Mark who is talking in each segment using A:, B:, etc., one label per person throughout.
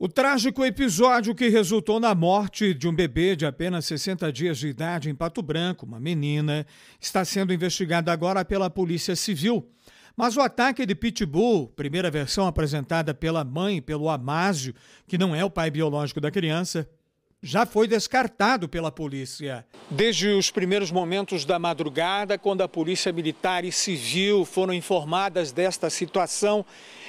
A: O trágico episódio que resultou na morte de um bebê de apenas 60 dias de idade em Pato Branco, uma menina, está sendo investigado agora pela Polícia Civil. Mas o ataque de Pitbull, primeira versão apresentada pela mãe, pelo Amásio, que não é o pai biológico da criança, já foi descartado pela polícia. Desde os primeiros momentos da madrugada, quando a polícia militar e civil foram informadas desta situação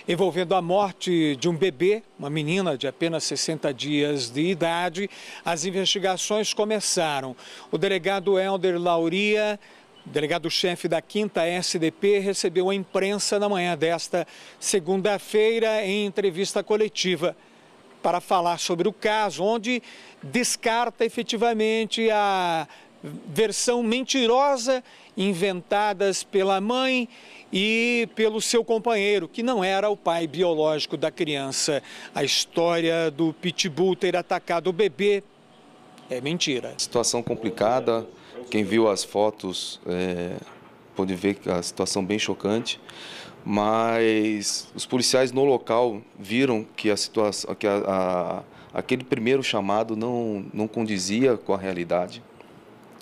A: envolvendo a morte de um bebê, uma menina de apenas 60 dias de idade, as investigações começaram. O delegado Helder Lauria Delegado-chefe da 5 SDP recebeu a imprensa na manhã desta segunda-feira em entrevista coletiva para falar sobre o caso, onde descarta efetivamente a versão mentirosa inventadas pela mãe e pelo seu companheiro, que não era o pai biológico da criança. A história do pitbull ter atacado o bebê é mentira. Situação
B: complicada. Quem viu as fotos é, pode ver a situação bem chocante mas os policiais no local viram que a situação, que a, a, aquele primeiro chamado não, não condizia com a realidade.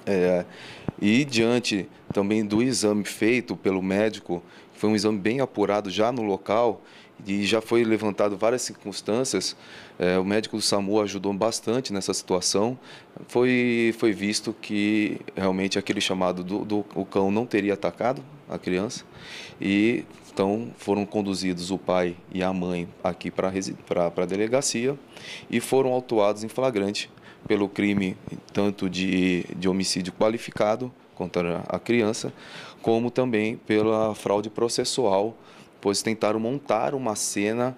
B: É, e diante também do exame feito pelo médico, foi um exame bem apurado já no local e já foi levantado várias circunstâncias. É, o médico do SAMU ajudou bastante nessa situação. Foi, foi visto que realmente aquele chamado do, do o cão não teria atacado a criança e então foram conduzidos o pai e a mãe aqui para a delegacia e foram autuados em flagrante pelo crime tanto de, de homicídio qualificado contra a criança, como também pela fraude processual, pois tentaram montar uma cena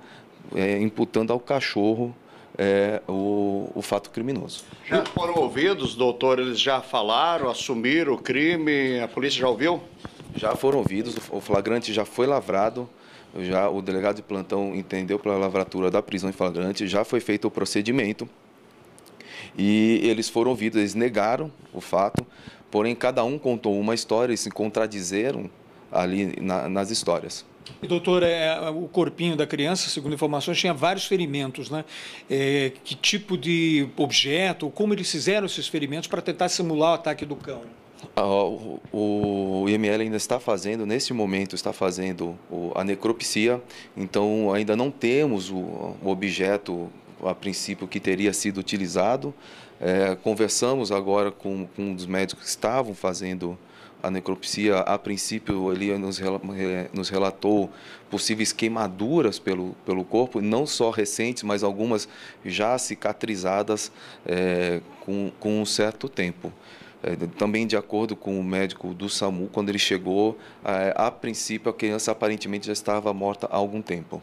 B: é, imputando ao cachorro é, o, o, fato criminoso.
A: Já foram ouvidos, doutor? Eles já falaram, assumiram o crime? A polícia já ouviu? Já foram ouvidos, o
B: flagrante já foi lavrado. Já o delegado de plantão entendeu pela lavratura da prisão em flagrante, já foi feito o procedimento. E eles foram ouvidos, eles negaram o fato, porém cada um contou uma história e se contradizeram ali na, nas histórias.
A: E, doutor, é, o corpinho da criança, segundo informações, tinha vários ferimentos, né? É, que tipo de objeto, como eles fizeram esses ferimentos para tentar simular o ataque do cão?
B: Ah, o, IML ainda está fazendo, nesse momento, está fazendo a necropsia, então ainda não temos o objeto a princípio que teria sido utilizado. É, conversamos agora com, com um dos médicos que estavam fazendo a necropsia, a princípio ele nos, é, nos relatou possíveis queimaduras pelo, pelo corpo, não só recentes, mas algumas já cicatrizadas é, com, com um certo tempo. É, também de acordo com o médico do SAMU, quando ele chegou, é, a princípio a criança aparentemente já estava morta há algum tempo.